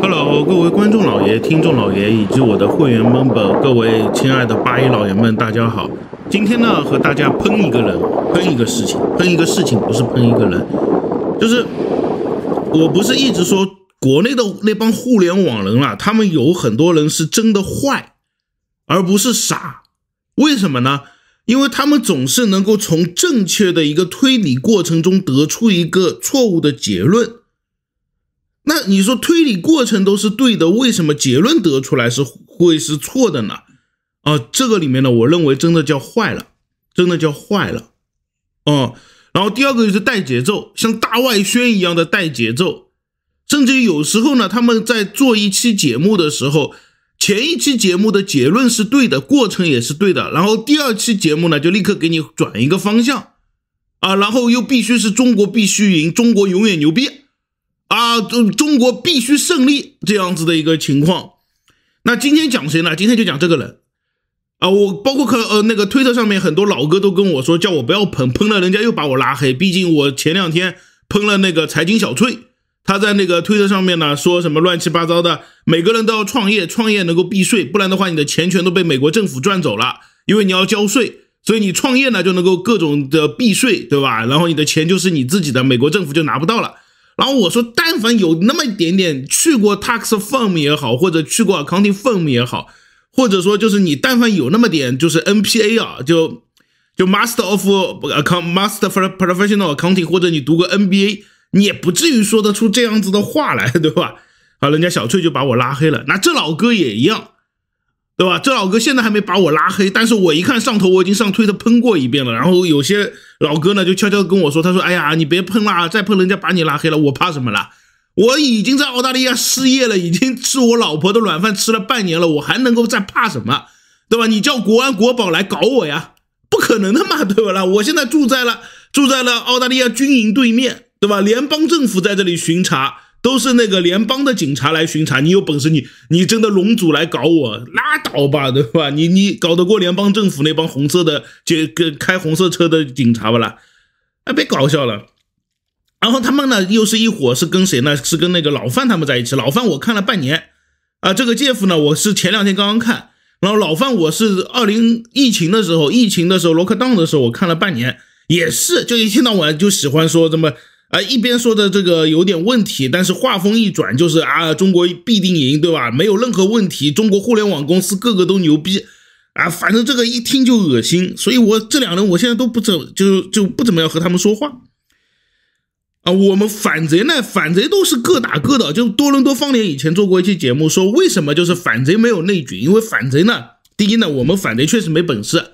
Hello，各位观众老爷、听众老爷以及我的会员 member，各位亲爱的八一老爷们，大家好。今天呢，和大家喷一个人，喷一个事情，喷一个事情不是喷一个人，就是，我不是一直说国内的那帮互联网人啦，他们有很多人是真的坏，而不是傻。为什么呢？因为他们总是能够从正确的一个推理过程中得出一个错误的结论。那你说推理过程都是对的，为什么结论得出来是会是错的呢？啊，这个里面呢，我认为真的叫坏了，真的叫坏了。哦，然后第二个就是带节奏，像大外宣一样的带节奏，甚至于有时候呢，他们在做一期节目的时候，前一期节目的结论是对的，过程也是对的，然后第二期节目呢就立刻给你转一个方向，啊，然后又必须是中国必须赢，中国永远牛逼。啊，中中国必须胜利这样子的一个情况。那今天讲谁呢？今天就讲这个人。啊，我包括可呃那个推特上面很多老哥都跟我说，叫我不要喷，喷了人家又把我拉黑。毕竟我前两天喷了那个财经小翠，他在那个推特上面呢说什么乱七八糟的。每个人都要创业，创业能够避税，不然的话你的钱全都被美国政府赚走了，因为你要交税，所以你创业呢就能够各种的避税，对吧？然后你的钱就是你自己的，美国政府就拿不到了。然后我说，但凡有那么一点点去过 tax firm 也好，或者去过 accounting firm 也好，或者说就是你但凡有那么点就是 NPA 啊，就就 master of a con c u t master for professional accounting，或者你读过 NBA，你也不至于说得出这样子的话来，对吧？好，人家小翠就把我拉黑了，那这老哥也一样。对吧？这老哥现在还没把我拉黑，但是我一看上头，我已经上推特喷过一遍了。然后有些老哥呢，就悄悄跟我说：“他说，哎呀，你别喷了，再喷人家把你拉黑了。我怕什么了？我已经在澳大利亚失业了，已经吃我老婆的软饭吃了半年了，我还能够再怕什么？对吧？你叫国安国宝来搞我呀？不可能的嘛，对吧？了，我现在住在了，住在了澳大利亚军营对面，对吧？联邦政府在这里巡查。”都是那个联邦的警察来巡查，你有本事你你真的龙组来搞我拉倒吧，对吧？你你搞得过联邦政府那帮红色的，就跟开红色车的警察不啦？啊，别搞笑了。然后他们呢，又是一伙，是跟谁呢？是跟那个老范他们在一起。老范我看了半年啊，这个 Jeff 呢，我是前两天刚刚看。然后老范我是二零疫情的时候，疫情的时候，罗 w n 的时候我看了半年，也是就一天到晚就喜欢说这么。啊，一边说的这个有点问题，但是话锋一转就是啊，中国必定赢，对吧？没有任何问题，中国互联网公司个个都牛逼啊！反正这个一听就恶心，所以我这两人我现在都不怎就就不怎么要和他们说话啊。我们反贼呢，反贼都是各打各的。就多伦多方脸以前做过一期节目，说为什么就是反贼没有内卷，因为反贼呢，第一呢，我们反贼确实没本事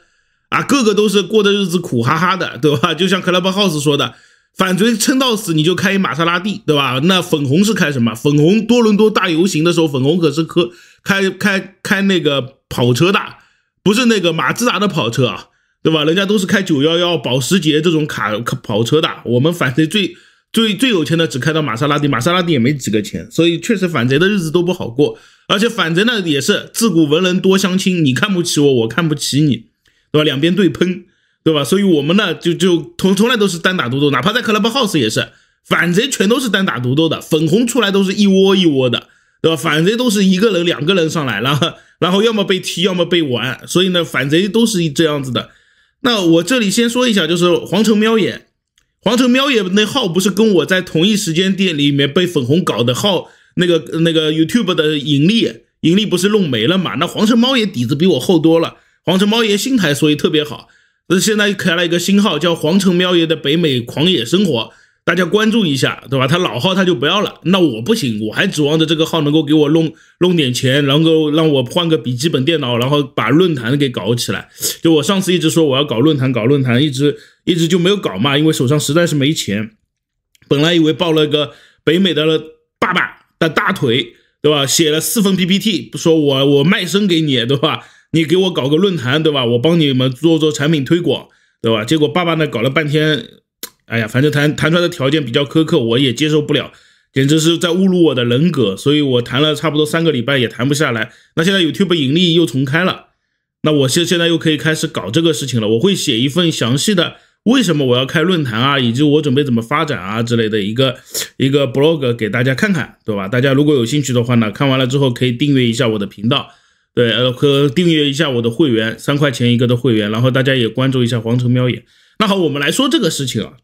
啊，个个都是过的日子苦哈哈的，对吧？就像克拉 u s e 说的。反贼撑到死，你就开玛莎拉蒂，对吧？那粉红是开什么？粉红多伦多大游行的时候，粉红可是开开开开那个跑车的，不是那个马自达的跑车啊，对吧？人家都是开九幺幺、保时捷这种卡跑车的，我们反贼最最最有钱的只开到玛莎拉蒂，玛莎拉蒂也没几个钱，所以确实反贼的日子都不好过。而且反贼呢，也是自古文人多相亲，你看不起我，我看不起你，对吧？两边对喷。对吧？所以我们呢，就就从从来都是单打独斗，哪怕在 Club House 也是反贼，全都是单打独斗的。粉红出来都是一窝一窝的，对吧？反贼都是一个人、两个人上来了，然后要么被踢，要么被玩。所以呢，反贼都是这样子的。那我这里先说一下，就是皇城喵眼，皇城喵眼那号不是跟我在同一时间点里面被粉红搞的号，那个那个 YouTube 的盈利盈利不是弄没了嘛？那皇城猫爷底子比我厚多了，皇城猫爷心态所以特别好。那现在开了一个新号，叫“皇城喵爷”的北美狂野生活，大家关注一下，对吧？他老号他就不要了，那我不行，我还指望着这个号能够给我弄弄点钱，能够让我换个笔记本电脑，然后把论坛给搞起来。就我上次一直说我要搞论坛，搞论坛，一直一直就没有搞嘛，因为手上实在是没钱。本来以为抱了个北美的爸爸的大腿，对吧？写了四份 PPT，不说我我卖身给你，对吧？你给我搞个论坛，对吧？我帮你们做做产品推广，对吧？结果爸爸呢搞了半天，哎呀，反正谈谈出来的条件比较苛刻，我也接受不了，简直是在侮辱我的人格。所以我谈了差不多三个礼拜也谈不下来。那现在有 Tube 盈利又重开了，那我现现在又可以开始搞这个事情了。我会写一份详细的为什么我要开论坛啊，以及我准备怎么发展啊之类的一个一个 blog 给大家看看，对吧？大家如果有兴趣的话呢，看完了之后可以订阅一下我的频道。对，呃，可订阅一下我的会员，三块钱一个的会员，然后大家也关注一下《皇城喵眼》。那好，我们来说这个事情啊。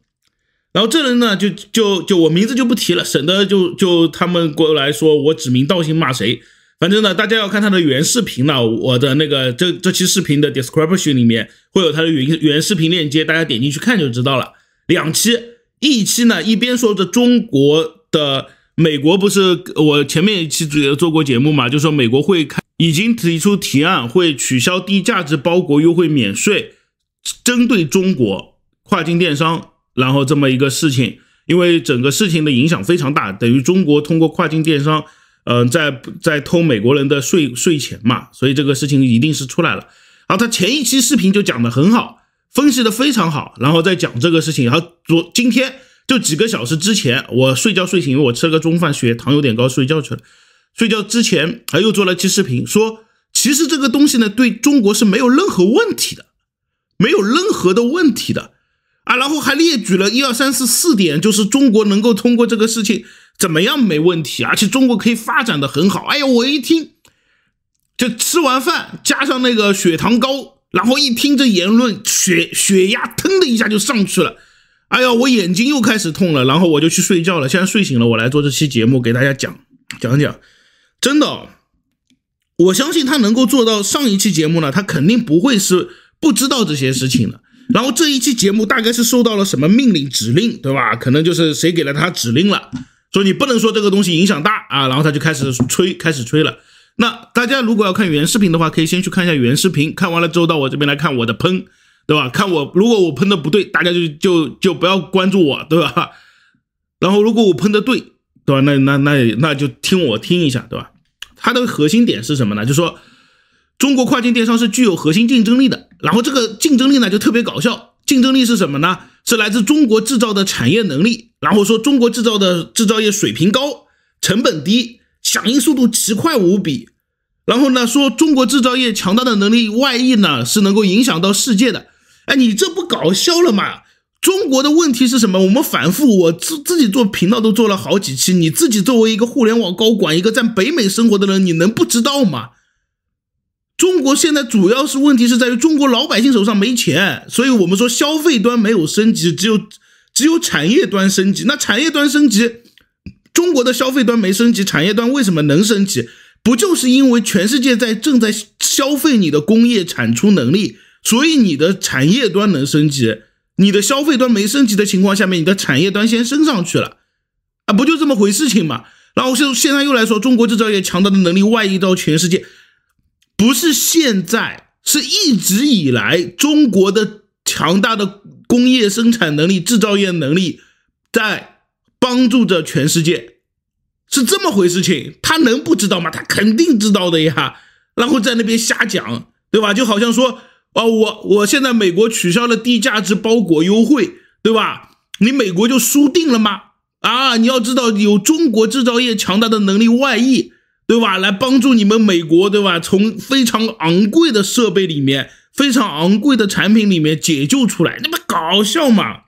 然后这人呢，就就就我名字就不提了，省得就就他们过来说我指名道姓骂谁。反正呢，大家要看他的原视频呢，我的那个这这期视频的 description 里面会有他的原原视频链接，大家点进去看就知道了。两期，一期呢一边说着中国的美国不是我前面一期要做过节目嘛，就说美国会开。已经提出提案，会取消低价值包裹优惠免税，针对中国跨境电商，然后这么一个事情，因为整个事情的影响非常大，等于中国通过跨境电商，嗯，在在偷美国人的税税钱嘛，所以这个事情一定是出来了。然后他前一期视频就讲的很好，分析的非常好，然后再讲这个事情，然后昨今天就几个小时之前，我睡觉睡醒，因为我吃了个中饭，血糖有点高，睡觉去了。睡觉之前还又做了期视频，说其实这个东西呢对中国是没有任何问题的，没有任何的问题的啊。然后还列举了一二三四四点，就是中国能够通过这个事情怎么样没问题，而且中国可以发展的很好。哎呦，我一听就吃完饭加上那个血糖高，然后一听这言论，血血压腾的一下就上去了。哎呀，我眼睛又开始痛了，然后我就去睡觉了。现在睡醒了，我来做这期节目给大家讲讲讲。真的，我相信他能够做到。上一期节目呢，他肯定不会是不知道这些事情的。然后这一期节目大概是受到了什么命令指令，对吧？可能就是谁给了他指令了，说你不能说这个东西影响大啊，然后他就开始吹，开始吹了。那大家如果要看原视频的话，可以先去看一下原视频，看完了之后到我这边来看我的喷，对吧？看我如果我喷的不对，大家就就就不要关注我，对吧？然后如果我喷的对。对吧？那那那那就听我听一下，对吧？它的核心点是什么呢？就说中国跨境电商是具有核心竞争力的。然后这个竞争力呢就特别搞笑，竞争力是什么呢？是来自中国制造的产业能力。然后说中国制造的制造业水平高，成本低，响应速度奇快无比。然后呢说中国制造业强大的能力外溢呢是能够影响到世界的。哎，你这不搞笑了吗？中国的问题是什么？我们反复，我自自己做频道都做了好几期。你自己作为一个互联网高管，一个在北美生活的人，你能不知道吗？中国现在主要是问题是在于中国老百姓手上没钱，所以我们说消费端没有升级，只有只有产业端升级。那产业端升级，中国的消费端没升级，产业端为什么能升级？不就是因为全世界在正在消费你的工业产出能力，所以你的产业端能升级？你的消费端没升级的情况下面，你的产业端先升上去了，啊，不就这么回事情吗？然后现现在又来说中国制造业强大的能力外溢到全世界，不是现在，是一直以来中国的强大的工业生产能力、制造业能力在帮助着全世界，是这么回事情，他能不知道吗？他肯定知道的呀，然后在那边瞎讲，对吧？就好像说。哦，我我现在美国取消了低价值包裹优惠，对吧？你美国就输定了吗？啊，你要知道有中国制造业强大的能力外溢，对吧？来帮助你们美国，对吧？从非常昂贵的设备里面、非常昂贵的产品里面解救出来，那不搞笑吗？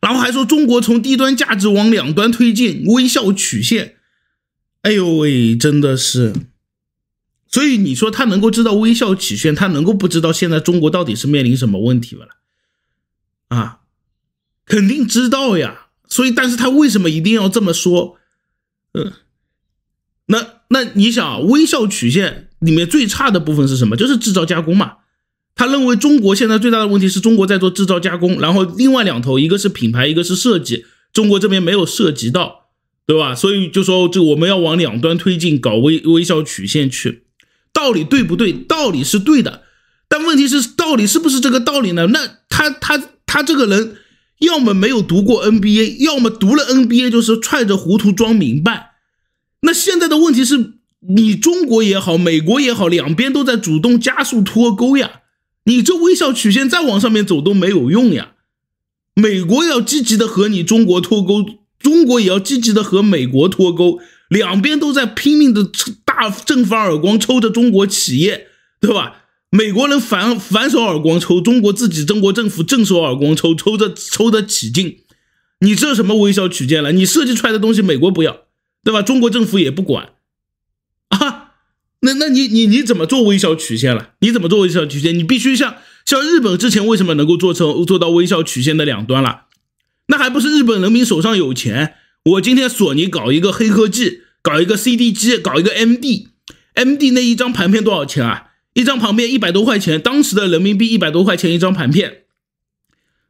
然后还说中国从低端价值往两端推进微笑曲线，哎呦喂，真的是。所以你说他能够知道微笑曲线，他能够不知道现在中国到底是面临什么问题吗？啊，肯定知道呀。所以，但是他为什么一定要这么说？嗯，那那你想，微笑曲线里面最差的部分是什么？就是制造加工嘛。他认为中国现在最大的问题是中国在做制造加工，然后另外两头一个是品牌，一个是设计，中国这边没有涉及到，对吧？所以就说，就我们要往两端推进，搞微微笑曲线去。道理对不对？道理是对的，但问题是道理是不是这个道理呢？那他他他这个人，要么没有读过 NBA，要么读了 NBA 就是揣着糊涂装明白。那现在的问题是你中国也好，美国也好，两边都在主动加速脱钩呀。你这微笑曲线再往上面走都没有用呀。美国要积极的和你中国脱钩，中国也要积极的和美国脱钩。两边都在拼命抽，大正反耳光抽着中国企业，对吧？美国人反反手耳光抽中国自己，中国政府正手耳光抽，抽着抽得起劲。你这什么微笑曲线了？你设计出来的东西，美国不要，对吧？中国政府也不管啊。那那你你你怎么做微笑曲线了？你怎么做微笑曲线？你必须像像日本之前为什么能够做成做到微笑曲线的两端了？那还不是日本人民手上有钱？我今天索尼搞一个黑科技。搞一个 CD 机，搞一个 MD，MD 那一张盘片多少钱啊？一张盘片一百多块钱，当时的人民币一百多块钱一张盘片。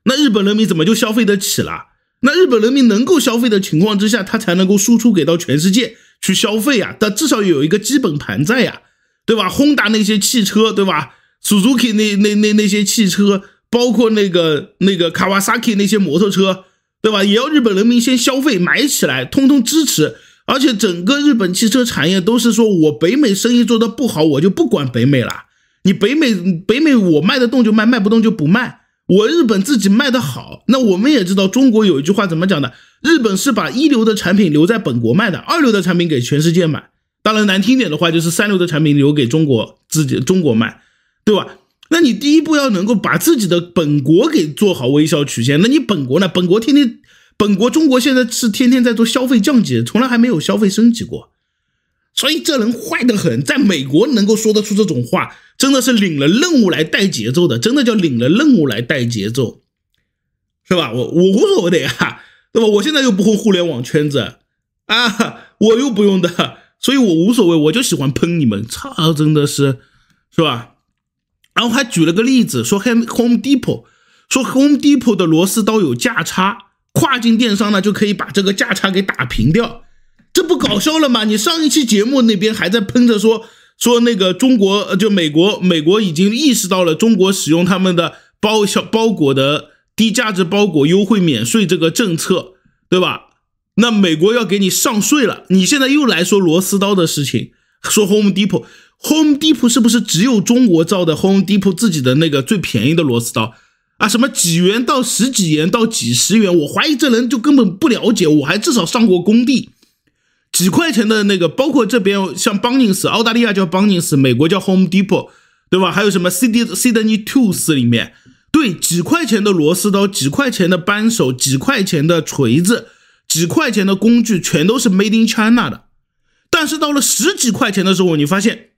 那日本人民怎么就消费得起了？那日本人民能够消费的情况之下，他才能够输出给到全世界去消费呀。他至少有一个基本盘在呀，对吧？轰达那些汽车，对吧？Suzuki 那那那那些汽车，包括那个那个 Kawasaki 那些摩托车，对吧？也要日本人民先消费买起来，通通支持。而且整个日本汽车产业都是说，我北美生意做的不好，我就不管北美了。你北美北美我卖得动就卖，卖不动就不卖。我日本自己卖得好。那我们也知道中国有一句话怎么讲的？日本是把一流的产品留在本国卖的，二流的产品给全世界买。当然难听点的话，就是三流的产品留给中国自己中国卖，对吧？那你第一步要能够把自己的本国给做好微笑曲线，那你本国呢？本国天天。本国中国现在是天天在做消费降级，从来还没有消费升级过，所以这人坏得很。在美国能够说得出这种话，真的是领了任务来带节奏的，真的叫领了任务来带节奏，是吧？我我无所谓的呀，对吧？我现在又不混互联网圈子啊，我又不用的，所以我无所谓，我就喜欢喷你们，操，真的是，是吧？然后还举了个例子，说 Home Home Depot，说 Home Depot 的螺丝刀有价差。跨境电商呢，就可以把这个价差给打平掉，这不搞笑了吗？你上一期节目那边还在喷着说说那个中国，就美国，美国已经意识到了中国使用他们的包小包裹的低价值包裹优惠免税这个政策，对吧？那美国要给你上税了，你现在又来说螺丝刀的事情，说 Home Depot，Home Depot 是不是只有中国造的？Home Depot 自己的那个最便宜的螺丝刀？啊，什么几元到十几元到几十元，我怀疑这人就根本不了解。我还至少上过工地，几块钱的那个，包括这边像 Bunnings，澳大利亚叫 Bunnings，美国叫 Home Depot，对吧？还有什么 City Sydney Tools 里面，对，几块钱的螺丝刀、几块钱的扳手、几块钱的锤子、几块钱的工具，全都是 Made in China 的。但是到了十几块钱的时候，你发现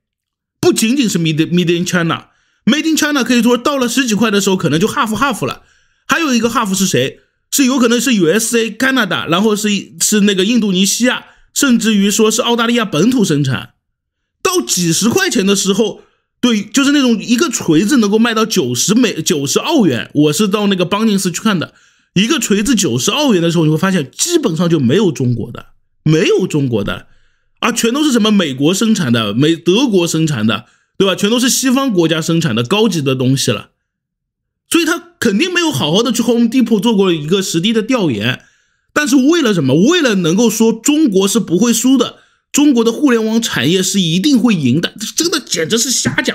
不仅仅是 Made Made in China。Made in China 可以说到了十几块的时候，可能就 Half Half 了。还有一个 Half 是谁？是有可能是 USA、Canada，然后是是那个印度尼西亚，甚至于说是澳大利亚本土生产。到几十块钱的时候，对，就是那种一个锤子能够卖到九十美九十澳元。我是到那个邦宁斯去看的，一个锤子九十澳元的时候，你会发现基本上就没有中国的，没有中国的，啊，全都是什么美国生产的、美德国生产的。对吧？全都是西方国家生产的高级的东西了，所以他肯定没有好好的去和我们 o t 做过一个实地的调研。但是为了什么？为了能够说中国是不会输的，中国的互联网产业是一定会赢的，这真的简直是瞎讲，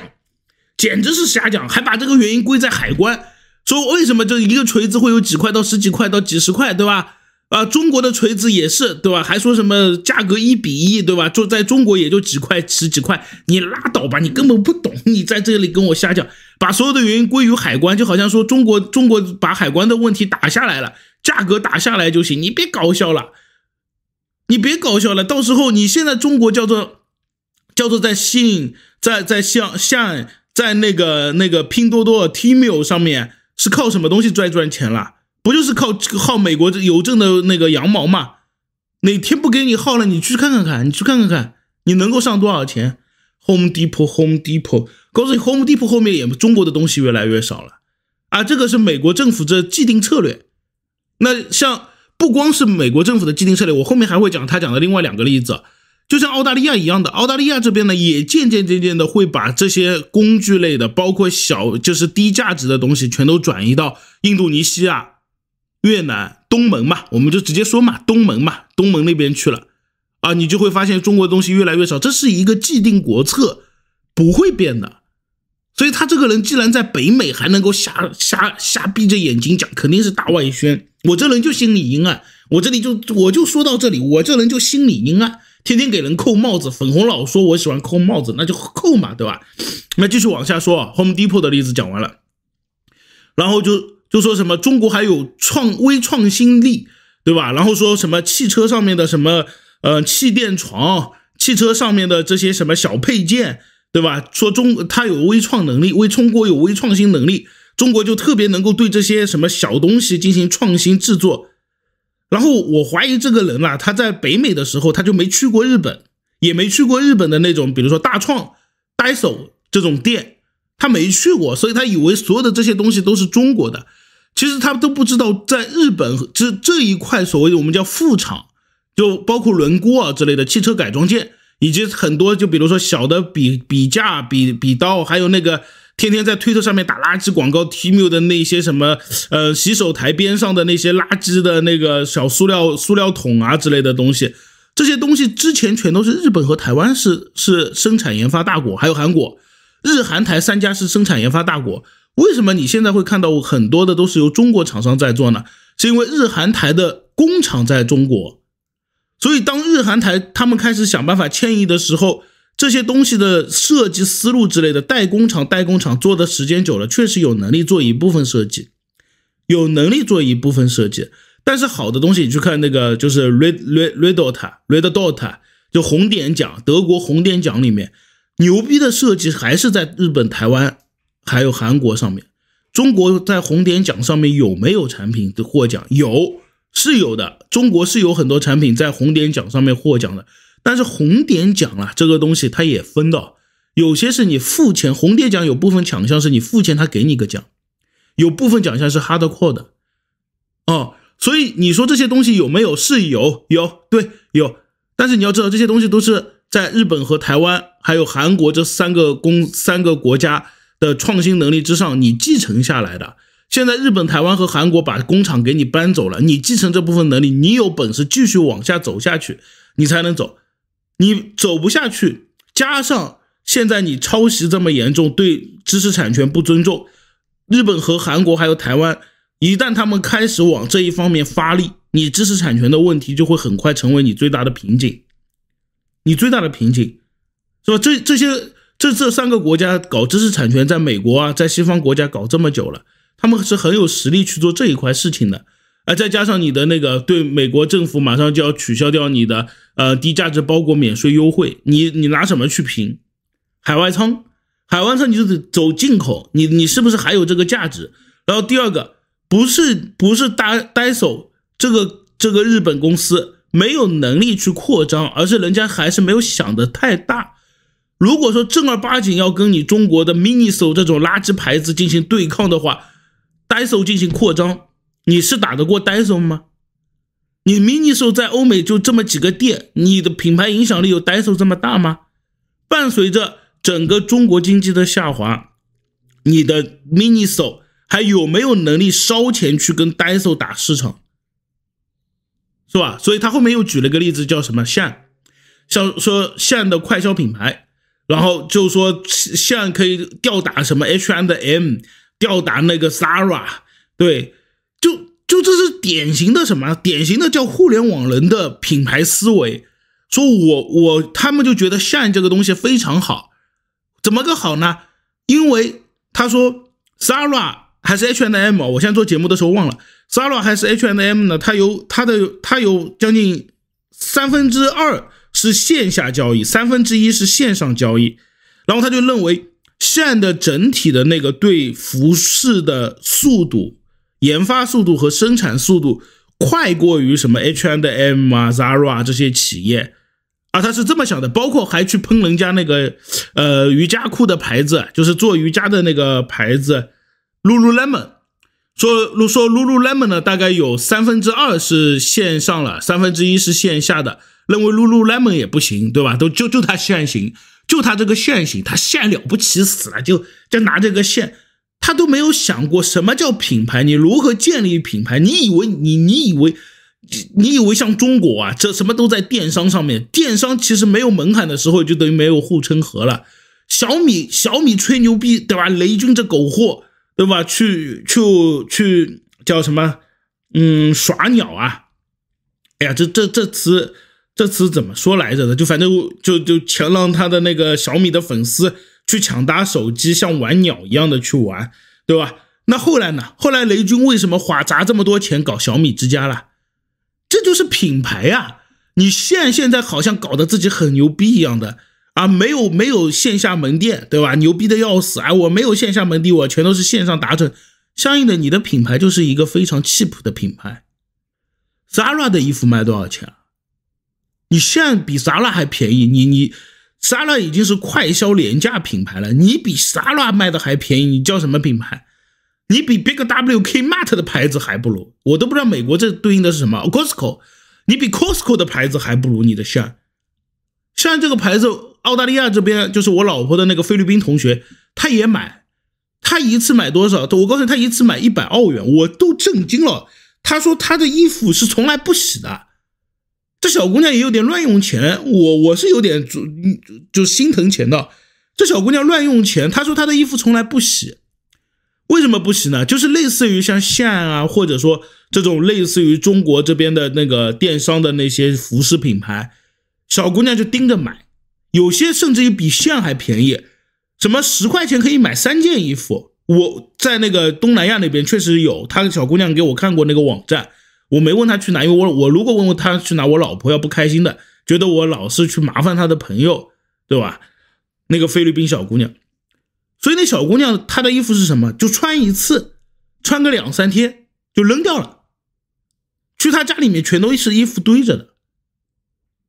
简直是瞎讲，还把这个原因归在海关，说为什么就一个锤子会有几块到十几块到几十块，对吧？啊，中国的锤子也是，对吧？还说什么价格一比一，对吧？就在中国也就几块、十几块，你拉倒吧，你根本不懂。你在这里跟我瞎讲，把所有的原因归于海关，就好像说中国中国把海关的问题打下来了，价格打下来就行。你别搞笑了，你别搞笑了。到时候你现在中国叫做叫做在信在在向向在那个那个拼多多 Tmall 上面是靠什么东西赚赚钱了？不就是靠薅美国邮政的那个羊毛嘛？哪天不给你薅了，你去看看看，你去看看看，你能够上多少钱？Home Depot，Home Depot，告诉你，Home Depot 后面也中国的东西越来越少了啊！这个是美国政府的既定策略。那像不光是美国政府的既定策略，我后面还会讲他讲的另外两个例子，就像澳大利亚一样的，澳大利亚这边呢也渐渐渐渐的会把这些工具类的，包括小就是低价值的东西，全都转移到印度尼西亚。越南东盟嘛，我们就直接说嘛，东盟嘛，东盟那边去了，啊，你就会发现中国东西越来越少，这是一个既定国策，不会变的。所以他这个人既然在北美还能够瞎瞎瞎闭着眼睛讲，肯定是大外宣。我这人就心理阴暗，我这里就我就说到这里，我这人就心理阴暗，天天给人扣帽子，粉红老说我喜欢扣帽子，那就扣嘛，对吧？那继续往下说，Home 啊 Depot 的例子讲完了，然后就。就说什么中国还有创微创新力，对吧？然后说什么汽车上面的什么呃气垫床，汽车上面的这些什么小配件，对吧？说中他有微创能力，为中国有微创新能力，中国就特别能够对这些什么小东西进行创新制作。然后我怀疑这个人啦，他在北美的时候他就没去过日本，也没去过日本的那种，比如说大创、s 手这种店，他没去过，所以他以为所有的这些东西都是中国的。其实他们都不知道，在日本这这一块，所谓的我们叫副厂，就包括轮毂啊之类的汽车改装件，以及很多就比如说小的笔笔架、笔笔刀，还有那个天天在推特上面打垃圾广告 t m u 的那些什么，呃，洗手台边上的那些垃圾的那个小塑料塑料桶啊之类的东西，这些东西之前全都是日本和台湾是是生产研发大国，还有韩国，日韩台三家是生产研发大国。为什么你现在会看到很多的都是由中国厂商在做呢？是因为日韩台的工厂在中国，所以当日韩台他们开始想办法迁移的时候，这些东西的设计思路之类的代工厂代工厂做的时间久了，确实有能力做一部分设计，有能力做一部分设计。但是好的东西，你去看那个就是 Red Red Red Dot Red Dot 就红点奖，德国红点奖里面牛逼的设计还是在日本台湾。还有韩国上面，中国在红点奖上面有没有产品的获奖？有，是有的。中国是有很多产品在红点奖上面获奖的。但是红点奖啊，这个东西它也分的，有些是你付钱，红点奖有部分奖项是你付钱，他给你个奖；有部分奖项是 Hardcore 的，哦。所以你说这些东西有没有？是有，有，对，有。但是你要知道，这些东西都是在日本和台湾，还有韩国这三个公三个国家。的创新能力之上，你继承下来的。现在日本、台湾和韩国把工厂给你搬走了，你继承这部分能力，你有本事继续往下走下去，你才能走。你走不下去，加上现在你抄袭这么严重，对知识产权不尊重，日本和韩国还有台湾，一旦他们开始往这一方面发力，你知识产权的问题就会很快成为你最大的瓶颈。你最大的瓶颈，是吧？这这些。这这三个国家搞知识产权，在美国啊，在西方国家搞这么久了，他们是很有实力去做这一块事情的。啊，再加上你的那个，对美国政府马上就要取消掉你的呃低价值包裹免税优惠，你你拿什么去拼？海外仓，海外仓你就得走进口，你你是不是还有这个价值？然后第二个，不是不是单单手这个这个日本公司没有能力去扩张，而是人家还是没有想的太大。如果说正儿八经要跟你中国的 MINISO 这种垃圾牌子进行对抗的话，Daiso 进行扩张，你是打得过 Daiso 吗？你 MINISO 在欧美就这么几个店，你的品牌影响力有 Daiso 这么大吗？伴随着整个中国经济的下滑，你的 MINISO 还有没有能力烧钱去跟 Daiso 打市场？是吧？所以他后面又举了个例子，叫什么？像，像说像的快消品牌。然后就说，在可以吊打什么 H&M，and 吊打那个 s a r a 对，就就这是典型的什么？典型的叫互联网人的品牌思维。说我我他们就觉得像这个东西非常好，怎么个好呢？因为他说 s a r a 还是 H&M，and 我现在做节目的时候忘了 s a r a 还是 H&M and 呢。他有他的他有将近三分之二。是线下交易三分之一是线上交易，然后他就认为在的整体的那个对服饰的速度研发速度和生产速度快过于什么 H and M 啊 Zara 啊这些企业啊，他是这么想的，包括还去喷人家那个呃瑜伽裤的牌子，就是做瑜伽的那个牌子 Lululemon，说说 Lululemon 呢，大概有三分之二是线上了，三分之一是线下的。认为露露 o n 也不行，对吧？都就就他限行，就他这个限行，他限了不起死了，就就拿这个限，他都没有想过什么叫品牌，你如何建立品牌？你以为你你以为，你以为像中国啊，这什么都在电商上面，电商其实没有门槛的时候，就等于没有护城河了。小米小米吹牛逼，对吧？雷军这狗货，对吧？去去去，叫什么？嗯，耍鸟啊！哎呀，这这这词。这次怎么说来着的？就反正就就全让他的那个小米的粉丝去抢搭手机，像玩鸟一样的去玩，对吧？那后来呢？后来雷军为什么花砸这么多钱搞小米之家了？这就是品牌呀！你现现在好像搞得自己很牛逼一样的啊，没有没有线下门店，对吧？牛逼的要死啊！我没有线下门店，我全都是线上达成。相应的，你的品牌就是一个非常 cheap 的品牌。Zara 的衣服卖多少钱啊？你现在比 Zara 还便宜，你你，Zara 已经是快消廉价品牌了，你比 Zara 卖的还便宜，你叫什么品牌？你比 Big W、Kmart 的牌子还不如，我都不知道美国这对应的是什么 Costco，你比 Costco 的牌子还不如，你的线，像这个牌子，澳大利亚这边就是我老婆的那个菲律宾同学，他也买，他一次买多少？我告诉你，他一次买一百澳元，我都震惊了。他说他的衣服是从来不洗的。这小姑娘也有点乱用钱，我我是有点就就心疼钱的。这小姑娘乱用钱，她说她的衣服从来不洗，为什么不洗呢？就是类似于像线啊，或者说这种类似于中国这边的那个电商的那些服饰品牌，小姑娘就盯着买，有些甚至于比线还便宜，什么十块钱可以买三件衣服。我在那个东南亚那边确实有，她的小姑娘给我看过那个网站。我没问他去哪，因为我我如果问问他去哪，我老婆要不开心的，觉得我老是去麻烦他的朋友，对吧？那个菲律宾小姑娘，所以那小姑娘她的衣服是什么？就穿一次，穿个两三天就扔掉了。去他家里面全都是衣服堆着的，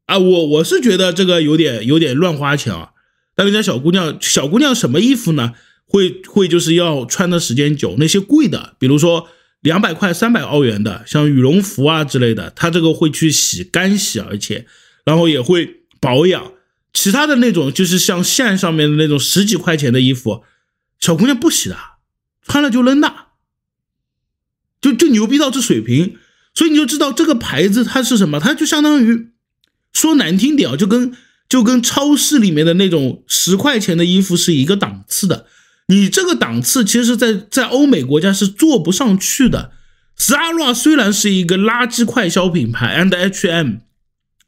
啊，我我是觉得这个有点有点乱花钱啊。但人家小姑娘小姑娘什么衣服呢？会会就是要穿的时间久，那些贵的，比如说。两百块、三百澳元的，像羽绒服啊之类的，他这个会去洗干洗，而且然后也会保养。其他的那种，就是像线上面的那种十几块钱的衣服，小姑娘不洗的，穿了就扔的，就就牛逼到这水平。所以你就知道这个牌子它是什么，它就相当于说难听点，啊，就跟就跟超市里面的那种十块钱的衣服是一个档次的。你这个档次其实，在在欧美国家是做不上去的。Zara 虽然是一个垃圾快消品牌，and H&M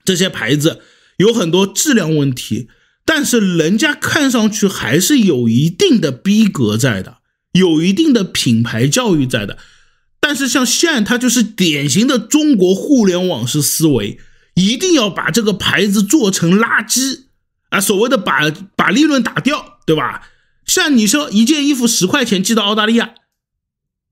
这些牌子有很多质量问题，但是人家看上去还是有一定的逼格在的，有一定的品牌教育在的。但是像现在，它就是典型的中国互联网式思维，一定要把这个牌子做成垃圾啊，所谓的把把利润打掉，对吧？像你说一件衣服十块钱寄到澳大利亚，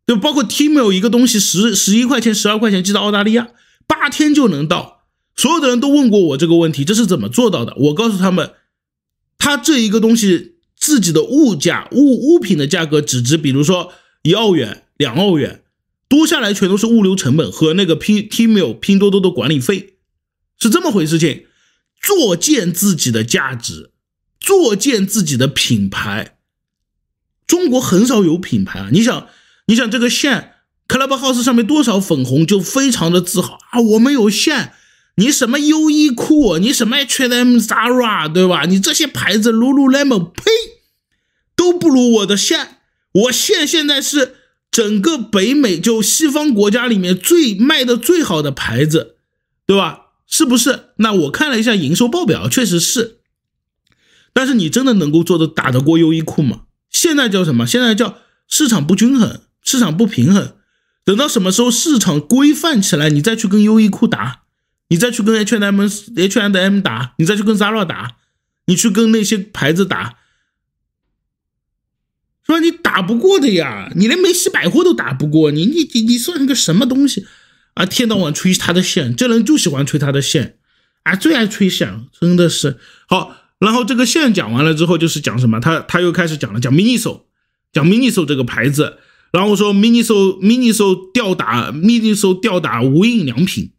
就包括 Tmall 一个东西十十一块钱、十二块钱寄到澳大利亚，八天就能到。所有的人都问过我这个问题，这是怎么做到的？我告诉他们，他这一个东西自己的物价物物品的价格只值，比如说一澳元、两澳元多下来全都是物流成本和那个拼 Tmall 拼多多的管理费，是这么回事。情作贱自己的价值，作贱自己的品牌。中国很少有品牌啊！你想，你想这个线，Clubhouse 上面多少粉红就非常的自豪啊！我们有线，你什么优衣库，你什么 h m Zara，对吧？你这些牌子，Lululemon，呸，都不如我的线。我线现在是整个北美就西方国家里面最卖的最好的牌子，对吧？是不是？那我看了一下营收报表，确实是。但是你真的能够做的打得过优衣库吗？现在叫什么？现在叫市场不均衡，市场不平衡。等到什么时候市场规范起来，你再去跟优衣库打，你再去跟 H&M H&M 打，你再去跟 Zara 打，你去跟那些牌子打，说你打不过的呀！你连梅西百货都打不过你，你你你算个什么东西啊？天到晚吹他的线，这人就喜欢吹他的线，啊，最爱吹线，真的是好。然后这个线讲完了之后，就是讲什么？他他又开始讲了，讲 mini so，讲 mini so 这个牌子。然后说 mini so，mini so 吊打 mini so 吊打无印良品。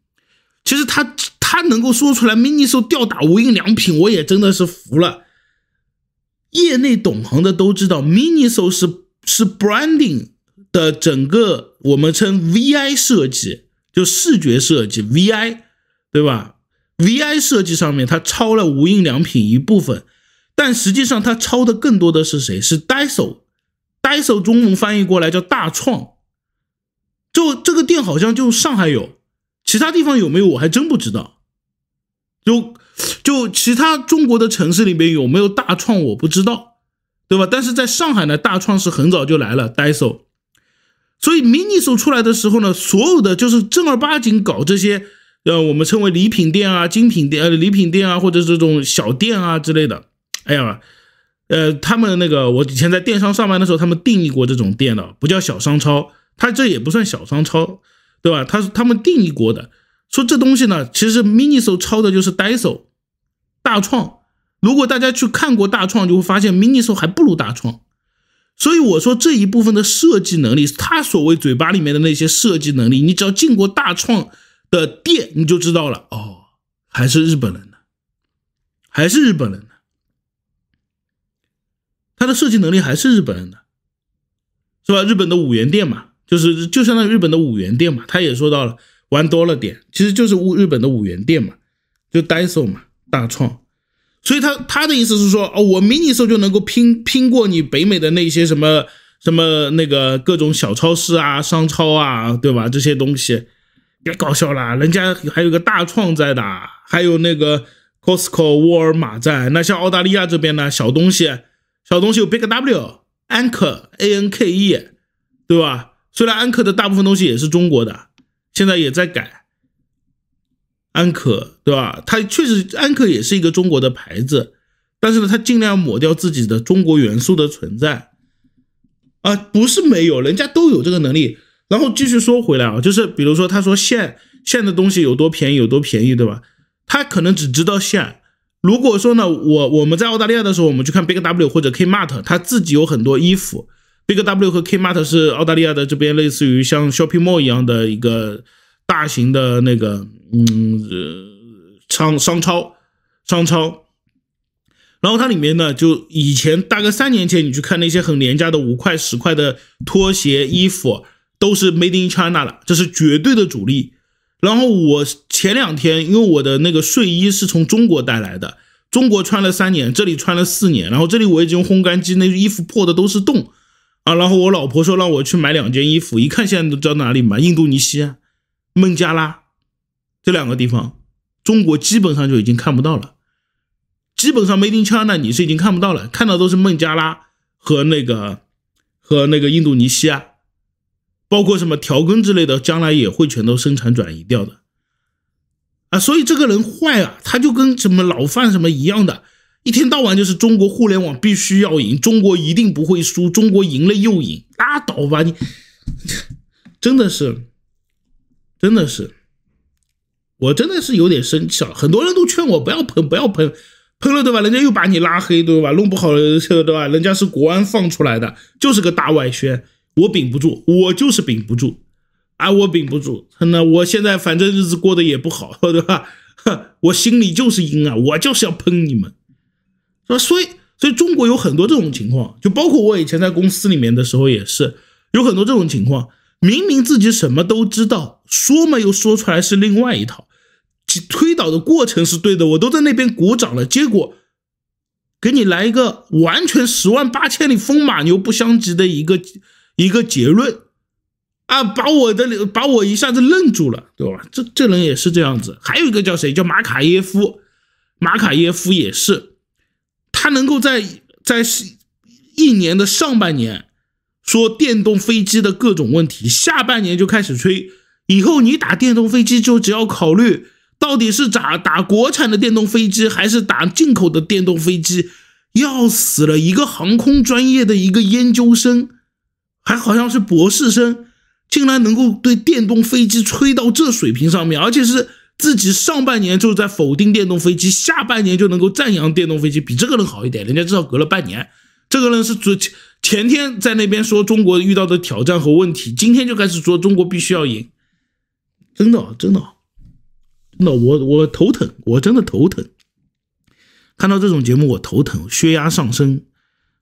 其实他他能够说出来 mini so 吊打无印良品，我也真的是服了。业内懂行的都知道，mini so 是是 branding 的整个我们称 VI 设计，就视觉设计 VI，对吧？VI 设计上面，它抄了无印良品一部分，但实际上它抄的更多的是谁？是 Daiso，Daiso 中文翻译过来叫大创，就这个店好像就上海有，其他地方有没有我还真不知道。就就其他中国的城市里面有没有大创我不知道，对吧？但是在上海呢，大创是很早就来了 Daiso，所以 Miniso 出来的时候呢，所有的就是正儿八经搞这些。呃，我们称为礼品店啊、精品店、呃礼品店啊，或者这种小店啊之类的。哎呀，呃，他们那个我以前在电商上班的时候，他们定义过这种店的，不叫小商超，它这也不算小商超，对吧？他他们定义过的，说这东西呢，其实 mini s o 超的就是 DAISO 大创。如果大家去看过大创，就会发现 mini s o 还不如大创。所以我说这一部分的设计能力，他所谓嘴巴里面的那些设计能力，你只要进过大创。的店你就知道了哦，还是日本人的，还是日本人的，他的设计能力还是日本人的，是吧？日本的五元店嘛，就是就相当于日本的五元店嘛，他也说到了玩多了点，其实就是日本的五元店嘛，就 Daiso 嘛，大创，所以他他的意思是说哦，我迷你收就能够拼拼过你北美的那些什么什么那个各种小超市啊、商超啊，对吧？这些东西。别搞笑了，人家还有个大创在的，还有那个 Costco、沃尔玛在。那像澳大利亚这边呢，小东西，小东西有 Big W、Anke A N K E，对吧？虽然 Anke 的大部分东西也是中国的，现在也在改。安可对吧？它确实安可也是一个中国的牌子，但是呢，它尽量抹掉自己的中国元素的存在。啊，不是没有，人家都有这个能力。然后继续说回来啊，就是比如说，他说线线的东西有多便宜有多便宜，对吧？他可能只知道线。如果说呢，我我们在澳大利亚的时候，我们去看 Big W 或者 Kmart，他自己有很多衣服。Big W 和 Kmart 是澳大利亚的这边类似于像 Shopping Mall 一样的一个大型的那个嗯商商超商超。然后它里面呢，就以前大概三年前，你去看那些很廉价的五块十块的拖鞋、衣服。都是 made in China 了，这是绝对的主力。然后我前两天因为我的那个睡衣是从中国带来的，中国穿了三年，这里穿了四年，然后这里我已经烘干机，那衣服破的都是洞啊。然后我老婆说让我去买两件衣服，一看现在都道哪里买？印度尼西亚、孟加拉这两个地方，中国基本上就已经看不到了，基本上 made in China 你是已经看不到了，看到都是孟加拉和那个和那个印度尼西亚。包括什么调羹之类的，将来也会全都生产转移掉的，啊！所以这个人坏啊，他就跟什么老范什么一样的，一天到晚就是中国互联网必须要赢，中国一定不会输，中国赢了又赢，拉倒吧你！真的是，真的是，我真的是有点生气了。很多人都劝我不要喷，不要喷，喷了对吧？人家又把你拉黑对吧？弄不好了对吧？人家是国安放出来的，就是个大外宣。我屏不住，我就是屏不住，啊，我屏不住，那我现在反正日子过得也不好，对吧？我心里就是阴啊，我就是要喷你们，是吧？所以，所以中国有很多这种情况，就包括我以前在公司里面的时候也是有很多这种情况。明明自己什么都知道，说嘛又说出来是另外一套，推导的过程是对的，我都在那边鼓掌了，结果给你来一个完全十万八千里、风马牛不相及的一个。一个结论，啊，把我的把我一下子愣住了，对吧？这这人也是这样子。还有一个叫谁？叫马卡耶夫，马卡耶夫也是，他能够在在一年的上半年说电动飞机的各种问题，下半年就开始吹，以后你打电动飞机就只要考虑到底是咋打国产的电动飞机，还是打进口的电动飞机，要死了一个航空专业的一个研究生。还好像是博士生，竟然能够对电动飞机吹到这水平上面，而且是自己上半年就在否定电动飞机，下半年就能够赞扬电动飞机，比这个人好一点。人家至少隔了半年，这个人是昨前天在那边说中国遇到的挑战和问题，今天就开始说中国必须要赢，真的真的真的，我我头疼，我真的头疼，看到这种节目我头疼，血压上升，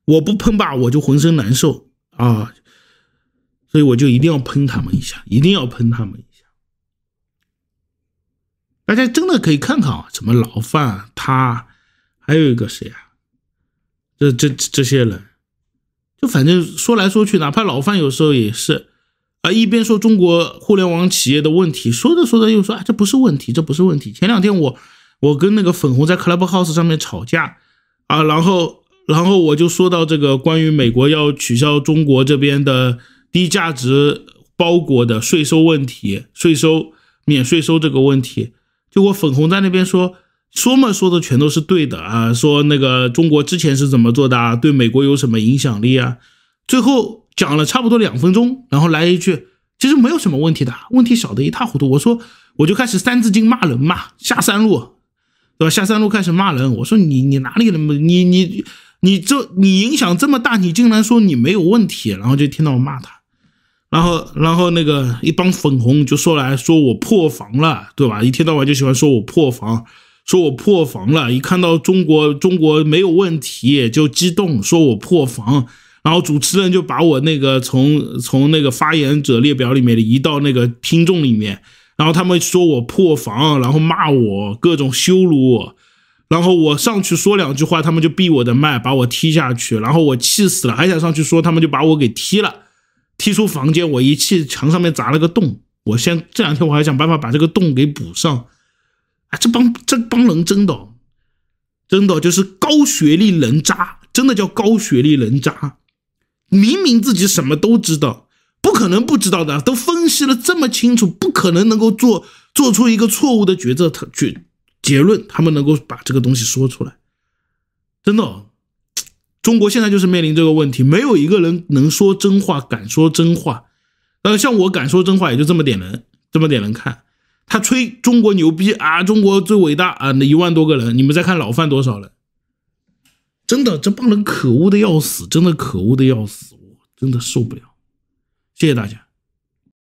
我不喷吧我就浑身难受啊。所以我就一定要喷他们一下，一定要喷他们一下。大家真的可以看看啊，什么老范他，还有一个谁啊？这这这些人，就反正说来说去，哪怕老范有时候也是啊，一边说中国互联网企业的问题，说着说着又说啊，这不是问题，这不是问题。前两天我我跟那个粉红在 Clubhouse 上面吵架啊，然后然后我就说到这个关于美国要取消中国这边的。低价值包裹的税收问题，税收免税收这个问题，就我粉红在那边说说嘛，说的全都是对的啊，说那个中国之前是怎么做的，啊，对美国有什么影响力啊，最后讲了差不多两分钟，然后来一句，其实没有什么问题的，问题小得一塌糊涂。我说我就开始三字经骂人嘛，下三路，对吧？下三路开始骂人，我说你你哪里那么，你你你这你影响这么大，你竟然说你没有问题，然后就听到我骂他。然后，然后那个一帮粉红就说来说我破防了，对吧？一天到晚就喜欢说我破防，说我破防了。一看到中国中国没有问题就激动，说我破防。然后主持人就把我那个从从那个发言者列表里面移到那个听众里面。然后他们说我破防，然后骂我各种羞辱我。然后我上去说两句话，他们就闭我的麦，把我踢下去。然后我气死了，还想上去说，他们就把我给踢了。踢出房间，我一气，墙上面砸了个洞。我先这两天，我还想办法把这个洞给补上。哎，这帮这帮人真的，真的就是高学历人渣，真的叫高学历人渣。明明自己什么都知道，不可能不知道的，都分析了这么清楚，不可能能够做做出一个错误的决策。他去结论，他们能够把这个东西说出来，真的。中国现在就是面临这个问题，没有一个人能说真话，敢说真话。呃，像我敢说真话，也就这么点人，这么点人看他吹中国牛逼啊，中国最伟大啊，那一万多个人，你们再看老范多少人，真的这帮人可恶的要死，真的可恶的要死，我真的受不了。谢谢大家。